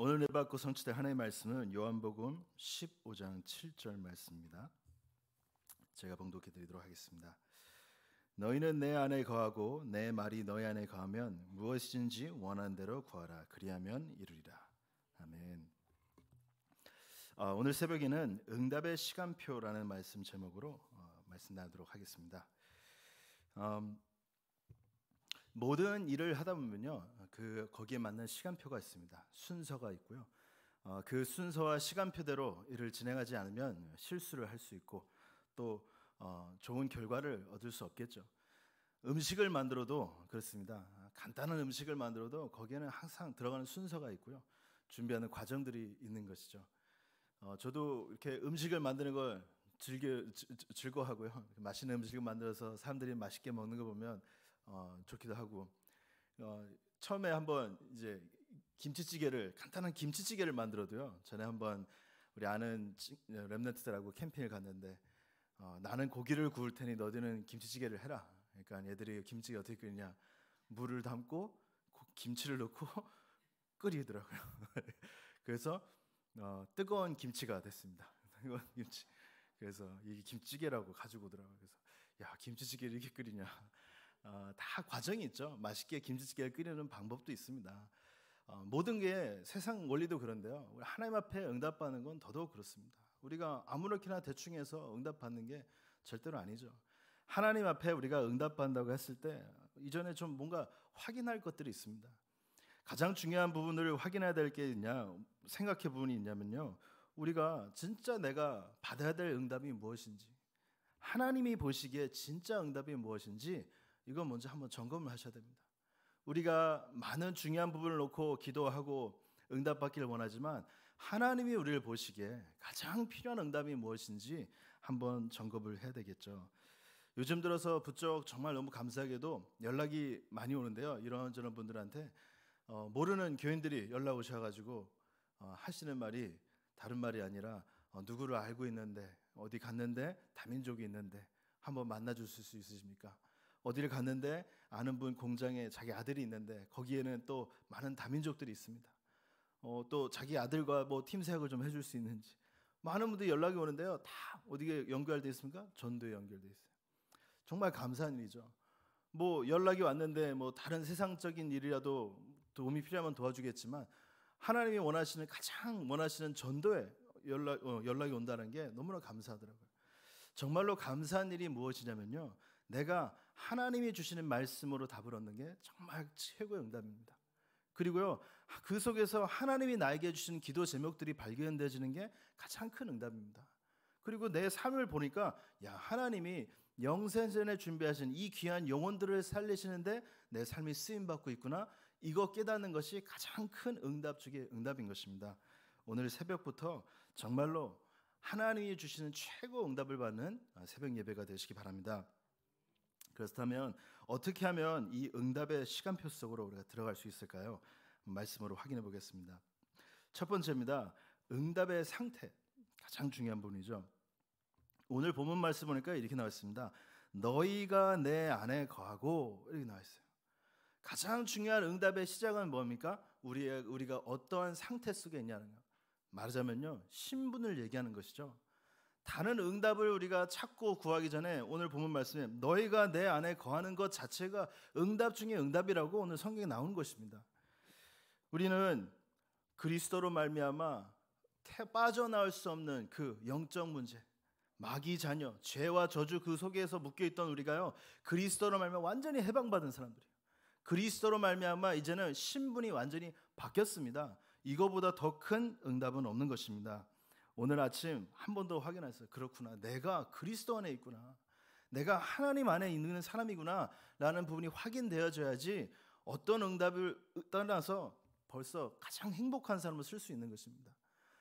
오늘 내받고 네 성취될 하나님의 말씀은 요한복음 15장 7절 말씀입니다. 제가 봉독해 드리도록 하겠습니다. 너희는 내 안에 거하고 내 말이 너희 안에 거하면 무엇이든지 원한 대로 구하라 그리하면 이루리라. 아멘. 어, 오늘 새벽에는 응답의 시간표라는 말씀 제목으로 어, 말씀 나누도록 하겠습니다. 음, 모든 일을 하다 보면요 그 거기에 맞는 시간표가 있습니다. 순서가 있고요. 어, 그 순서와 시간표대로 일을 진행하지 않으면 실수를 할 수 있고 또 어, 좋은 결과를 얻을 수 없겠죠. 음식을 만들어도 그렇습니다. 간단한 음식을 만들어도 거기에는 항상 들어가는 순서가 있고요. 준비하는 과정들이 있는 것이죠. 어, 저도 이렇게 음식을 만드는 걸 즐겨 즐, 즐거워하고요. 맛있는 음식을 만들어서 사람들이 맛있게 먹는 거 보면 어, 좋기도 하고 어, 처음에 한번 이제 김치찌개를 간단한 김치찌개를 만들어도요. 전에 한번 우리 아는 렘넌트들하고 캠핑을 갔는데 어, 나는 고기를 구울 테니 너희는 김치찌개를 해라. 그러니까 얘들이 김치찌 어떻게 끓냐 물을 담고 김치를 넣고 끓이더라고요. 그래서 어, 뜨거운 김치가 됐습니다. 뜨거운 김치. 그래서 이게 김치찌개라고 가지고 오더라고요. 그래서 야 김치찌개를 이렇게 끓이냐? 어, 다 과정이 있죠. 맛있게 김치찌개를 끓이는 방법도 있습니다. 어, 모든 게 세상 원리도 그런데요. 우리 하나님 앞에 응답받는 건 더더욱 그렇습니다. 우리가 아무렇게나 대충 해서 응답받는 게 절대로 아니죠. 하나님 앞에 우리가 응답받는다고 했을 때 이전에 좀 뭔가 확인할 것들이 있습니다. 가장 중요한 부분을 확인해야 될 게 있냐 생각해 부분이 있냐면요. 우리가 진짜 내가 받아야 될 응답이 무엇인지 하나님이 보시기에 진짜 응답이 무엇인지 이건 먼저 한번 점검을 하셔야 됩니다. 우리가 많은 중요한 부분을 놓고 기도하고 응답받기를 원하지만 하나님이 우리를 보시기에 가장 필요한 응답이 무엇인지 한번 점검을 해야 되겠죠. 요즘 들어서 부쩍 정말 너무 감사하게도 연락이 많이 오는데요. 이런저런 분들한테 어, 모르는 교인들이 연락 오셔가지고 어, 하시는 말이 다른 말이 아니라 어, 누구를 알고 있는데 어디 갔는데 다민족이 있는데 한번 만나줄 수 있으십니까? 어디를 갔는데 아는 분 공장에 자기 아들이 있는데 거기에는 또 많은 다민족들이 있습니다. 어, 또 자기 아들과 뭐팀 사역을 좀 해줄 수 있는지 많은 분들이 연락이 오는데요. 다 어디에 연결돼 있습니까? 전도에 연결돼 있어요. 정말 감사한 일이죠. 뭐 연락이 왔는데 뭐 다른 세상적인 일이라도 도움이 필요하면 도와주겠지만 하나님이 원하시는 가장 원하시는 전도에 연락 어, 연락이 온다는 게 너무나 감사하더라고요. 정말로 감사한 일이 무엇이냐면요. 내가 하나님이 주시는 말씀으로 답을 얻는 게 정말 최고의 응답입니다. 그리고요, 그 속에서 하나님이 나에게 주신 기도 제목들이 발견되지는 게 가장 큰 응답입니다. 그리고 내 삶을 보니까, 야, 하나님이 영생전에 준비하신 이 귀한 영혼들을 살리시는데 내 삶이 쓰임받고 있구나. 이거 깨닫는 것이 가장 큰 응답 중의 응답인 것입니다. 오늘 새벽부터 정말로 하나님이 주시는 최고 응답을 받는 새벽 예배가 되시기 바랍니다. 그렇다면 어떻게 하면 이 응답의 시간표 속으로 우리가 들어갈 수 있을까요? 말씀으로 확인해 보겠습니다. 첫 번째입니다. 응답의 상태 가장 중요한 부분이죠. 오늘 본문 말씀 보니까 이렇게 나와 있습니다. 너희가 내 안에 거하고 이렇게 나와 있어요. 가장 중요한 응답의 시작은 뭡니까? 우리의 우리가 어떠한 상태 속에 있냐는 거. 말하자면요 신분을 얘기하는 것이죠. 다른 응답을 우리가 찾고 구하기 전에 오늘 본문 말씀에 너희가 내 안에 거하는 것 자체가 응답 중에 응답이라고 오늘 성경에 나오 것입니다. 우리는 그리스도로 말미암아 빠져나올 수 없는 그 영적 문제, 마귀 자녀, 죄와 저주 그 속에서 묶여 있던 우리가요. 그리스도로 말미암아 완전히 해방받은 사람들이에요. 그리스도로 말미암아 이제는 신분이 완전히 바뀌었습니다. 이거보다 더 큰 응답은 없는 것입니다. 오늘 아침 한 번 더 확인했어요. 그렇구나. 내가 그리스도 안에 있구나. 내가 하나님 안에 있는 사람이구나. 라는 부분이 확인되어져야지 어떤 응답을 떠나서 벌써 가장 행복한 사람을 쓸 수 있는 것입니다.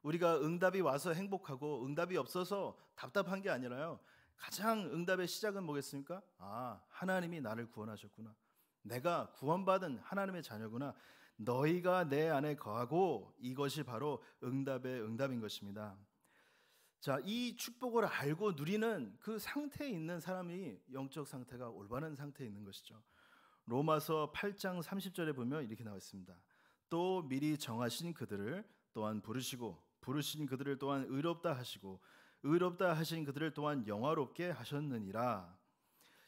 우리가 응답이 와서 행복하고 응답이 없어서 답답한 게 아니라요. 가장 응답의 시작은 뭐겠습니까? 아, 하나님이 나를 구원하셨구나. 내가 구원받은 하나님의 자녀구나. 너희가 내 안에 거하고 이것이 바로 응답의 응답인 것입니다. 자, 이 축복을 알고 누리는 그 상태에 있는 사람이 영적 상태가 올바른 상태에 있는 것이죠. 로마서 8장 30절에 보면 이렇게 나와 있습니다. 또 미리 정하신 그들을 또한 부르시고 부르신 그들을 또한 의롭다 하시고 의롭다 하신 그들을 또한 영화롭게 하셨느니라.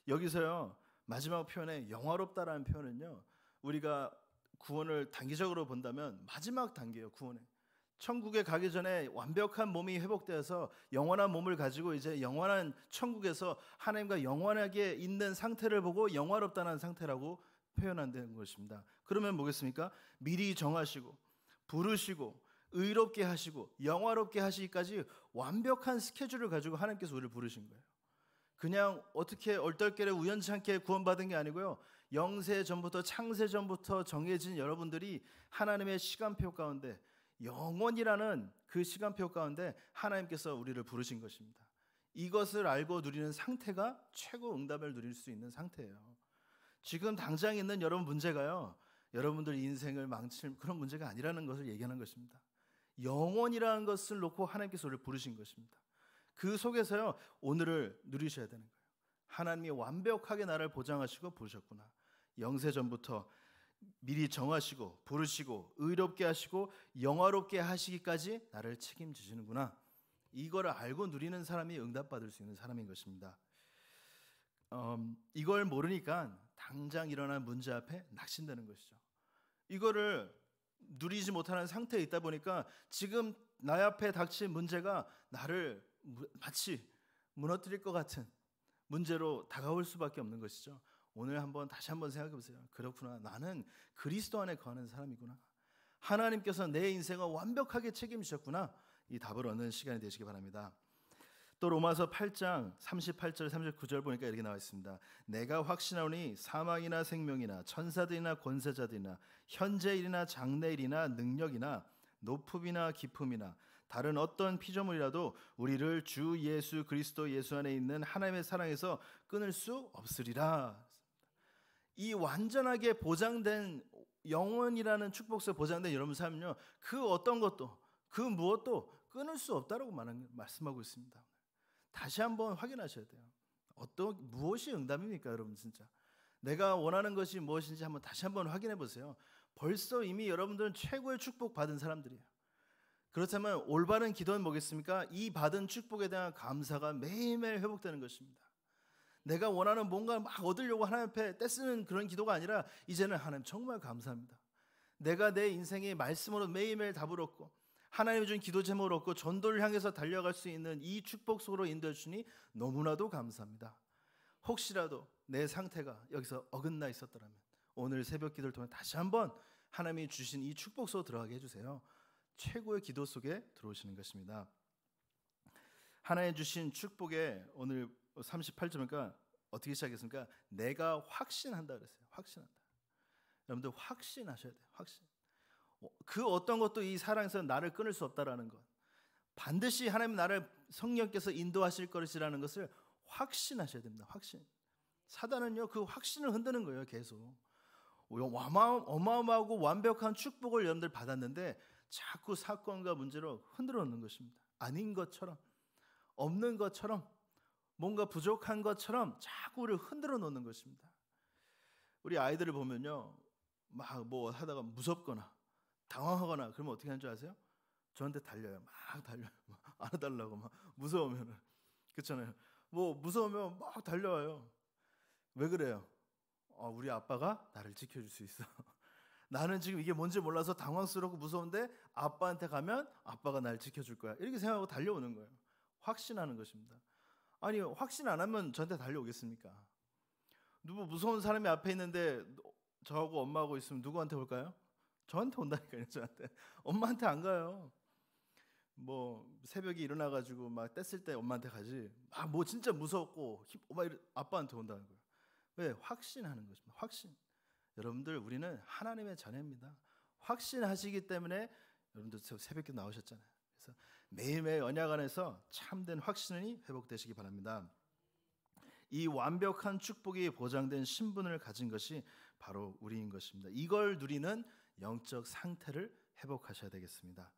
여기서요. 마지막 표현에 영화롭다라는 표현은요. 우리가 구원을 단기적으로 본다면 마지막 단계예요, 구원의. 천국에 가기 전에 완벽한 몸이 회복되어서 영원한 몸을 가지고 이제 영원한 천국에서 하나님과 영원하게 있는 상태를 보고 영화롭다는 상태라고 표현한다는 것입니다. 그러면 뭐겠습니까? 미리 정하시고 부르시고 의롭게 하시고 영화롭게 하시기까지 완벽한 스케줄을 가지고 하나님께서 우리를 부르신 거예요. 그냥 어떻게 얼떨결에 우연치 않게 구원받은 게 아니고요. 영세 전부터 창세 전부터 정해진 여러분들이 하나님의 시간표 가운데 영원이라는 그 시간표 가운데 하나님께서 우리를 부르신 것입니다. 이것을 알고 누리는 상태가 최고 응답을 누릴 수 있는 상태예요. 지금 당장 있는 여러분 문제가요. 여러분들 인생을 망칠 그런 문제가 아니라는 것을 얘기하는 것입니다. 영원이라는 것을 놓고 하나님께서 우리를 부르신 것입니다. 그 속에서요. 오늘을 누리셔야 되는 거예요. 하나님이 완벽하게 나를 보장하시고 부르셨구나. 영세전부터 미리 정하시고 부르시고 의롭게 하시고 영화롭게 하시기까지 나를 책임지시는구나. 이거를 알고 누리는 사람이 응답받을 수 있는 사람인 것입니다. 음, 이걸 모르니까 당장 일어난 문제 앞에 낙신되는 것이죠. 이거를 누리지 못하는 상태에 있다 보니까 지금 나 앞에 닥친 문제가 나를 마치 무너뜨릴 것 같은 문제로 다가올 수밖에 없는 것이죠. 오늘 한번 다시 한번 생각해 보세요. 그렇구나. 나는 그리스도 안에 거하는 사람이구나. 하나님께서 내 인생을 완벽하게 책임지셨구나. 이 답을 얻는 시간이 되시기 바랍니다. 또 로마서 8장 38절 39절 보니까 이렇게 나와 있습니다. 내가 확신하오니 사망이나 생명이나 천사들이나 권세자들이나 현재일이나 장래일이나 능력이나 높음이나 깊음이나 다른 어떤 피조물이라도 우리를 주 예수 그리스도 예수 안에 있는 하나님의 사랑에서 끊을 수 없으리라. 이 완전하게 보장된 영원이라는 축복서 보장된 여러분 삶은요. 그 어떤 것도 그 무엇도 끊을 수 없다라고 말씀하고 있습니다. 다시 한번 확인하셔야 돼요. 어떤 무엇이 응답입니까, 여러분 진짜? 내가 원하는 것이 무엇인지 한번 다시 한번 확인해 보세요. 벌써 이미 여러분들은 최고의 축복 받은 사람들이에요. 그렇다면 올바른 기도는 뭐겠습니까? 이 받은 축복에 대한 감사가 매일매일 회복되는 것입니다. 내가 원하는 뭔가를 막 얻으려고 하나님 앞에 떼쓰는 그런 기도가 아니라 이제는 하나님 정말 감사합니다. 내가 내 인생의 말씀으로 매일매일 답을 얻고 하나님이 준 기도 제목을 얻고 전도를 향해서 달려갈 수 있는 이 축복 속으로 인도해 주니 너무나도 감사합니다. 혹시라도 내 상태가 여기서 어긋나 있었더라면 오늘 새벽 기도를 통해 다시 한번 하나님이 주신 이 축복 속으로 들어가게 해주세요. 최고의 기도 속에 들어오시는 것입니다. 하나님 주신 축복에 오늘 38절이니까 그러니까 어떻게 시작했습니까? 내가 확신한다 그랬어요. 확신한다. 여러분들 확신하셔야 돼요. 확신. 어, 그 어떤 것도 이 사랑에서 나를 끊을 수 없다라는 것. 반드시 하나님 나를 성령께서 인도하실 것이라는 것을 확신하셔야 됩니다. 확신. 사단은요 그 확신을 흔드는 거예요. 계속 어, 어마어마하고 완벽한 축복을 여러분들 받았는데 자꾸 사건과 문제로 흔들어 놓는 것입니다. 아닌 것처럼 없는 것처럼 뭔가 부족한 것처럼 자꾸 우리를 흔들어 놓는 것입니다. 우리 아이들을 보면요. 막 뭐 하다가 무섭거나 당황하거나 그러면 어떻게 하는 줄 아세요? 저한테 달려요. 막 달려요. 막 안아달라고 막 무서우면은. 그렇잖아요. 뭐 무서우면 막 달려와요. 왜 그래요? 어, 우리 아빠가 나를 지켜줄 수 있어. 나는 지금 이게 뭔지 몰라서 당황스럽고 무서운데 아빠한테 가면 아빠가 날 지켜줄 거야. 이렇게 생각하고 달려오는 거예요. 확신하는 것입니다. 아니 확신 안 하면 저한테 달려오겠습니까? 누구 무서운 사람이 앞에 있는데 저하고 엄마하고 있으면 누구한테 올까요? 저한테 온다니까요, 저한테. 엄마한테 안 가요. 뭐 새벽에 일어나 가지고 막 뗐을 때 엄마한테 가지. 막뭐 아, 진짜 무섭고 엄마 아빠한테 온다는 거요 왜? 확신하는 것입니다. 확신. 여러분들 우리는 하나님의 자녀입니다. 확신하시기 때문에 여러분들 새벽에 나오셨잖아요. 그래서 매일매일 언약 안에서 참된 확신이 회복되시기 바랍니다. 이 완벽한 축복이 보장된 신분을 가진 것이 바로 우리인 것입니다. 이걸 누리는 영적 상태를 회복하셔야 되겠습니다.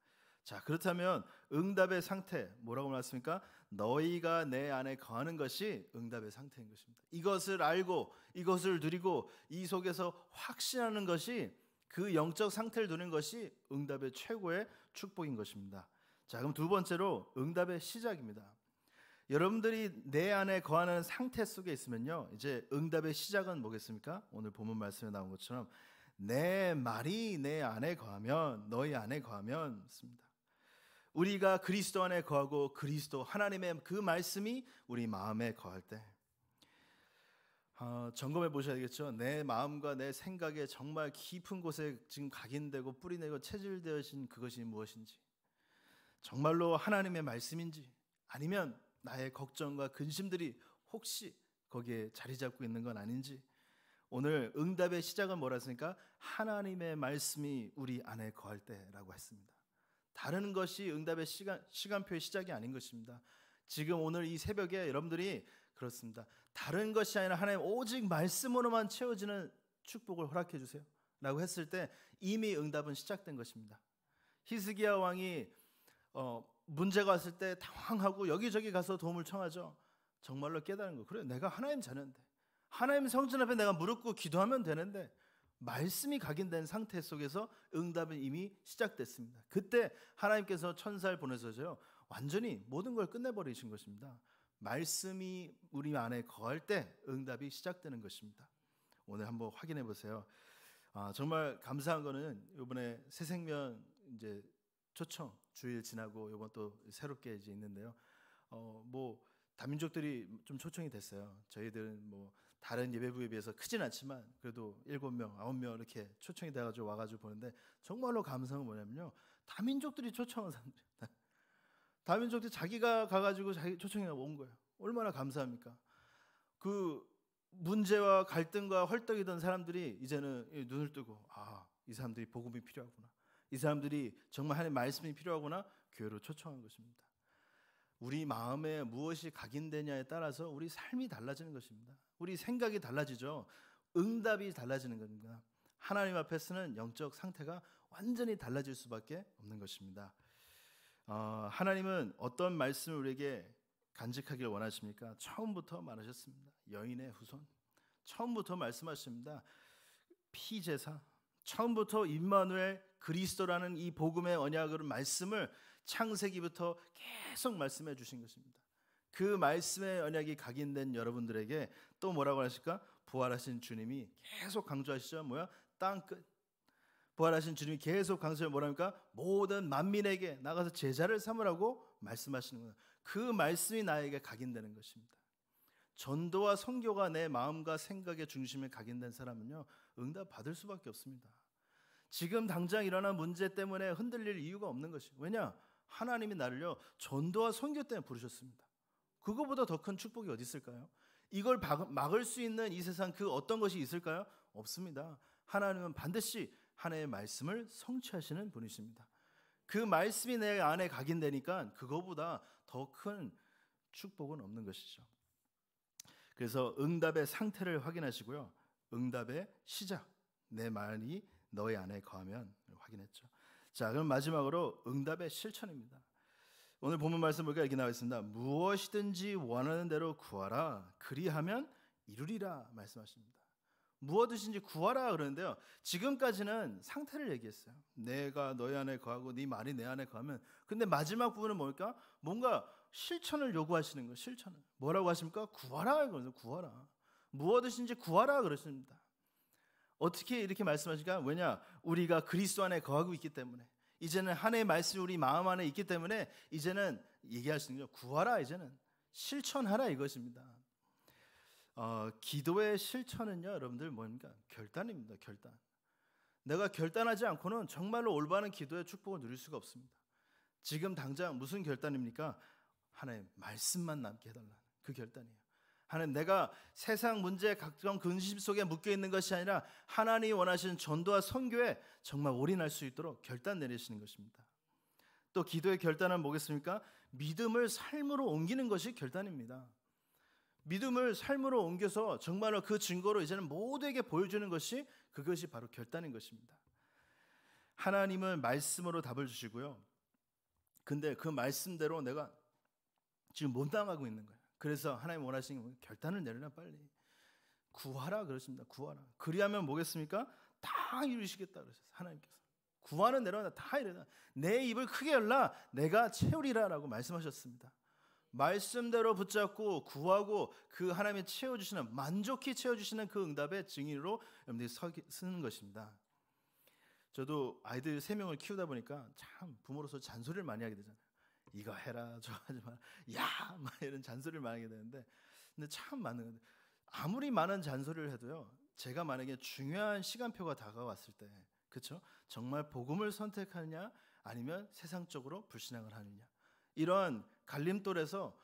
자, 그렇다면 응답의 상태 뭐라고 말했습니까? 너희가 내 안에 거하는 것이 응답의 상태인 것입니다. 이것을 알고 이것을 누리고 이 속에서 확신하는 것이 그 영적 상태를 누리는 것이 응답의 최고의 축복인 것입니다. 자, 그럼 두 번째로 응답의 시작입니다. 여러분들이 내 안에 거하는 상태 속에 있으면요. 이제 응답의 시작은 뭐겠습니까? 오늘 본문 말씀에 나온 것처럼 내 말이 내 안에 거하면 너희 안에 거하면 씁니다. 우리가 그리스도 안에 거하고 그리스도 하나님의 그 말씀이 우리 마음에 거할 때 어, 점검해 보셔야 겠죠내 마음과 내 생각에 정말 깊은 곳에 지금 각인되고 뿌리내고 체질되어진 그것이 무엇인지 정말로 하나님의 말씀인지 아니면 나의 걱정과 근심들이 혹시 거기에 자리 잡고 있는 건 아닌지 오늘 응답의 시작은 뭐라 했습니까? 하나님의 말씀이 우리 안에 거할 때라고 했습니다. 다른 것이 응답의 시간, 시간표의 시작이 아닌 것입니다. 지금 오늘 이 새벽에 여러분들이 그렇습니다. 다른 것이 아니라 하나님 오직 말씀으로만 채워지는 축복을 허락해 주세요. 라고 했을 때 이미 응답은 시작된 것입니다. 히스기야 왕이 어, 문제가 왔을 때 당황하고 여기저기 가서 도움을 청하죠. 정말로 깨달은 거. 그래, 내가 하나님 자녀인데. 하나님 성전 앞에 내가 무릎 꿇고 기도하면 되는데 말씀이 각인된 상태 속에서 응답은 이미 시작됐습니다. 그때 하나님께서 천사를 보내서요 완전히 모든 걸 끝내버리신 것입니다. 말씀이 우리 안에 거할 때 응답이 시작되는 것입니다. 오늘 한번 확인해 보세요. 아, 정말 감사한 거는 이번에 새생명 이제 좋죠. 주일 지나고 이번 또 새롭게 이제 있는데요. 어, 뭐 다민족들이 좀 초청이 됐어요. 저희들은 뭐 다른 예배부에 비해서 크진 않지만 그래도 일곱 명, 아홉 명 이렇게 초청이 돼가지고 와가지고 보는데 정말로 감상은 뭐냐면요. 다민족들이 초청한 사람들, 다민족들이 자기가 가가지고 자기 초청이 온 거예요. 얼마나 감사합니까? 그 문제와 갈등과 헐떡이던 사람들이 이제는 눈을 뜨고 아 이 사람들이 복음이 필요하구나. 이 사람들이 정말 하나님의 말씀이 필요하구나 교회로 초청한 것입니다. 우리 마음에 무엇이 각인되냐에 따라서 우리 삶이 달라지는 것입니다. 우리 생각이 달라지죠. 응답이 달라지는 겁니다. 하나님 앞에 서는 영적 상태가 완전히 달라질 수밖에 없는 것입니다. 어, 하나님은 어떤 말씀을 우리에게 간직하길 원하십니까? 처음부터 말하셨습니다. 여인의 후손. 처음부터 말씀하십니다. 피제사. 처음부터 임마누엘 그리스도라는 이 복음의 언약을 말씀을 창세기부터 계속 말씀해 주신 것입니다. 그 말씀의 언약이 각인된 여러분들에게 또 뭐라고 하실까? 부활하신 주님이 계속 강조하시죠. 뭐야? 땅끝. 부활하신 주님이 계속 강조해 뭐랍니까? 모든 만민에게 나가서 제자를 삼으라고 말씀하시는 거예요. 그 말씀이 나에게 각인되는 것입니다. 전도와 선교가 내 마음과 생각의 중심에 각인된 사람은요. 응답 받을 수밖에 없습니다. 지금 당장 일어난 문제 때문에 흔들릴 이유가 없는 것이. 왜냐? 하나님이 나를요, 전도와 선교 때문에 부르셨습니다. 그거보다 더 큰 축복이 어디 있을까요? 이걸 막을 수 있는 이 세상 그 어떤 것이 있을까요? 없습니다. 하나님은 반드시 하나님의 말씀을 성취하시는 분이십니다. 그 말씀이 내 안에 각인되니까 그거보다 더 큰 축복은 없는 것이죠. 그래서 응답의 상태를 확인하시고요. 응답의 시작. 내 말이 너희 안에 거하면 확인했죠. 자, 그럼 마지막으로 응답의 실천입니다. 오늘 본문 말씀 보니까 이렇게 나와 있습니다. 무엇이든지 원하는 대로 구하라. 그리하면 이루리라 말씀하십니다. 무엇이든지 구하라 그러는데요. 지금까지는 상태를 얘기했어요. 내가 너희 안에 거하고 네 말이 내 안에 거하면. 근데 마지막 부분은 뭘까? 뭔가 실천을 요구하시는 거예요. 실천을. 뭐라고 하십니까? 구하라 그러세 구하라. 무엇이든지 구하라 그러십니다. 어떻게 이렇게 말씀하실까? 왜냐? 우리가 그리스도 안에 거하고 있기 때문에 이제는 하나님의 말씀이 우리 마음 안에 있기 때문에 이제는 얘기할 수 있는 거 구하라 이제는 실천하라 이것입니다. 어, 기도의 실천은요, 여러분들 뭡니까? 결단입니다. 결단. 내가 결단하지 않고는 정말로 올바른 기도의 축복을 누릴 수가 없습니다. 지금 당장 무슨 결단입니까? 하나님 말씀만 남게 해달라그 결단이에요. 하는 내가 세상 문제 각종 근심 속에 묶여 있는 것이 아니라 하나님이 원하시는 전도와 선교에 정말 올인할 수 있도록 결단 내리시는 것입니다. 또 기도의 결단은 뭐겠습니까? 믿음을 삶으로 옮기는 것이 결단입니다. 믿음을 삶으로 옮겨서 정말로 그 증거로 이제는 모두에게 보여주는 것이 그것이 바로 결단인 것입니다. 하나님은 말씀으로 답을 주시고요. 근데 그 말씀대로 내가 지금 못 나가고 있는 거예요. 그래서 하나님 원하시는 게 결단을 내려라 빨리. 구하라 그러십니다. 구하라. 그리하면 뭐겠습니까? 다 이루시겠다 그러셨어요. 하나님께서. 구하는 내려라 다 이르라. 내 입을 크게 열라 내가 채우리라라고 말씀하셨습니다. 말씀대로 붙잡고 구하고 그 하나님이 채워주시는 만족히 채워주시는 그 응답의 증인으로 여러분들이 서기, 쓰는 것입니다. 저도 아이들 세 명을 키우다 보니까 참 부모로서 잔소리를 많이 하게 되잖아요. 이거 해라 저 하지 마 야막 이런 잔소리를 많이 하게 되는데 근데 참 많은 아무리 많은 잔소리를 해도요 제가 만약에 중요한 시간표가 다가왔을 때 그렇죠 정말 복음을 선택하느냐 아니면 세상적으로 불신앙을 하느냐 이런 갈림돌에서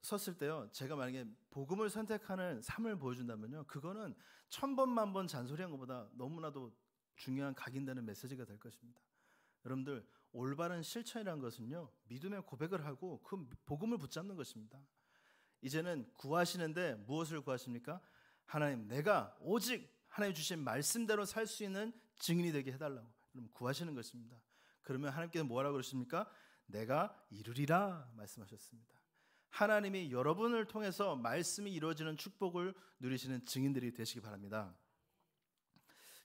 섰을 때요 제가 만약에 복음을 선택하는 삶을 보여준다면요 그거는 천 번 만 번 잔소리한 것보다 너무나도 중요한 각인되는 메시지가 될 것입니다 여러분들 올바른 실천이란 것은요, 믿음의 고백을 하고 그 복음을 붙잡는 것입니다. 이제는 구하시는데 무엇을 구하십니까? 하나님, 내가 오직 하나님 주신 말씀대로 살 수 있는 증인이 되게 해달라고. 그럼 구하시는 것입니다. 그러면 하나님께서 뭐라고 그러십니까? 내가 이루리라 말씀하셨습니다. 하나님이 여러분을 통해서 말씀이 이루어지는 축복을 누리시는 증인들이 되시기 바랍니다.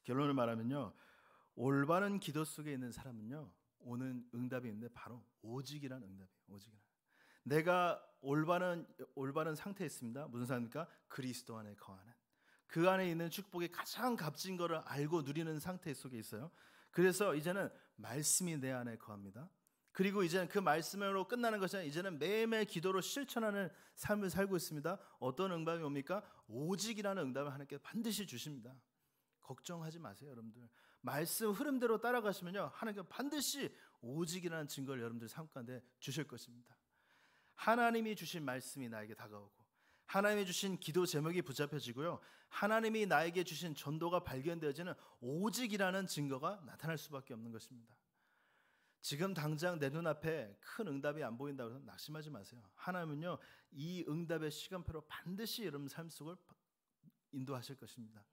결론을 말하면요. 올바른 기도 속에 있는 사람은요. 오는 응답이 있는데 바로 오직이라는 응답이에요. 오직이라는 내가 올바른 올바른 상태에 있습니다. 무슨 상태입니까? 그리스도 안에 거하는. 그 안에 있는 축복이 가장 값진 거를 알고 누리는 상태 속에 있어요. 그래서 이제는 말씀이 내 안에 거합니다. 그리고 이제는 그 말씀으로 끝나는 것이 아니라 이제는 매일매일 기도로 실천하는 삶을 살고 있습니다. 어떤 응답이 옵니까? 오직이라는 응답을 하나님께 반드시 주십니다. 걱정하지 마세요, 여러분들. 말씀 흐름대로 따라가시면요. 하나님 반드시 오직이라는 증거를 여러분들 삶 가운데 주실 것입니다. 하나님이 주신 말씀이 나에게 다가오고 하나님이 주신 기도 제목이 붙잡혀지고요. 하나님이 나에게 주신 전도가 발견되어지는 오직이라는 증거가 나타날 수밖에 없는 것입니다. 지금 당장 내 눈앞에 큰 응답이 안 보인다고 해서 낙심하지 마세요. 하나님은요, 이 응답의 시간표로 반드시 여러분 삶 속을 인도하실 것입니다.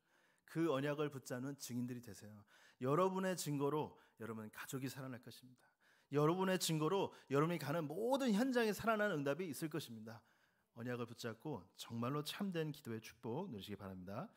그 언약을 붙잡는 증인들이 되세요. 여러분의 증거로 여러분 가족이 살아날 것입니다. 여러분의 증거로 여러분이 가는 모든 현장에 살아나는 응답이 있을 것입니다. 언약을 붙잡고 정말로 참된 기도의 축복 누리시기 바랍니다.